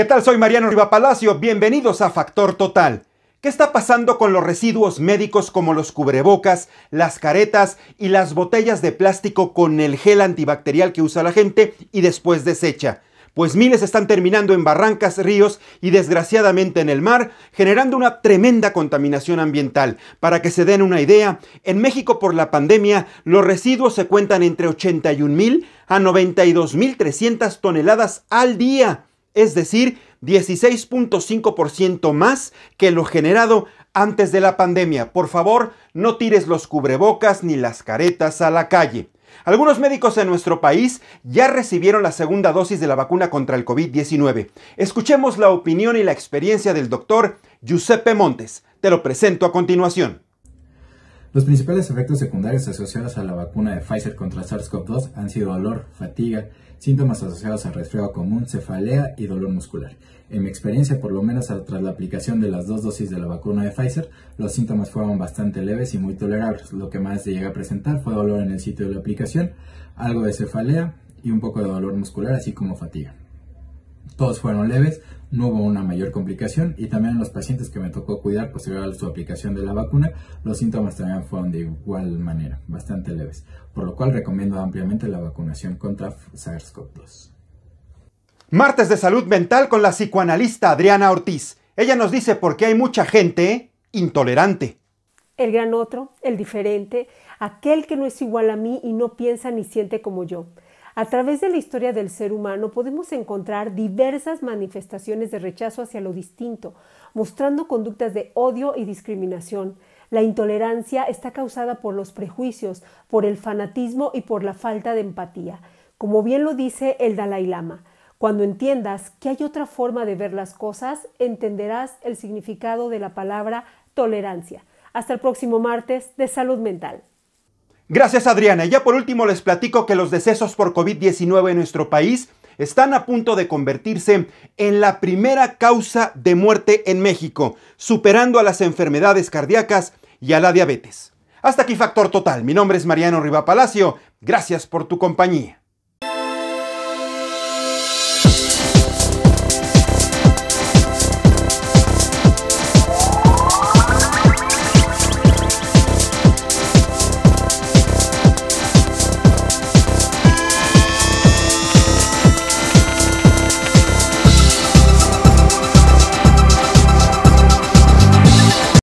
¿Qué tal? Soy Mariano Riva Palacio. Bienvenidos a Factor Total. ¿Qué está pasando con los residuos médicos como los cubrebocas, las caretas y las botellas de plástico con el gel antibacterial que usa la gente y después desecha? Pues miles están terminando en barrancas, ríos y desgraciadamente en el mar, generando una tremenda contaminación ambiental. Para que se den una idea, en México por la pandemia los residuos se cuentan entre 81.000 a 92.300 toneladas al día es decir, 16.5% más que lo generado antes de la pandemia. Por favor, no tires los cubrebocas ni las caretas a la calle. Algunos médicos en nuestro país ya recibieron la segunda dosis de la vacuna contra el COVID-19. Escuchemos la opinión y la experiencia del doctor Giuseppe Montes. Te lo presento a continuación. Los principales efectos secundarios asociados a la vacuna de Pfizer contra SARS-CoV-2 han sido dolor, fatiga, síntomas asociados al resfriado común, cefalea y dolor muscular. En mi experiencia, por lo menos tras la aplicación de las dos dosis de la vacuna de Pfizer, los síntomas fueron bastante leves y muy tolerables. Lo que más se llega a presentar fue dolor en el sitio de la aplicación, algo de cefalea y un poco de dolor muscular, así como fatiga todos fueron leves, no hubo una mayor complicación y también en los pacientes que me tocó cuidar posterior a su aplicación de la vacuna, los síntomas también fueron de igual manera, bastante leves, por lo cual recomiendo ampliamente la vacunación contra SARS-CoV-2. Martes de Salud Mental con la psicoanalista Adriana Ortiz. Ella nos dice por qué hay mucha gente intolerante. El gran otro, el diferente, aquel que no es igual a mí y no piensa ni siente como yo a través de la historia del ser humano podemos encontrar diversas manifestaciones de rechazo hacia lo distinto, mostrando conductas de odio y discriminación. La intolerancia está causada por los prejuicios, por el fanatismo y por la falta de empatía, como bien lo dice el Dalai Lama. Cuando entiendas que hay otra forma de ver las cosas, entenderás el significado de la palabra tolerancia. Hasta el próximo martes de Salud Mental. Gracias Adriana. ya por último les platico que los decesos por COVID-19 en nuestro país están a punto de convertirse en la primera causa de muerte en México, superando a las enfermedades cardíacas y a la diabetes. Hasta aquí Factor Total. Mi nombre es Mariano Riva Palacio. Gracias por tu compañía.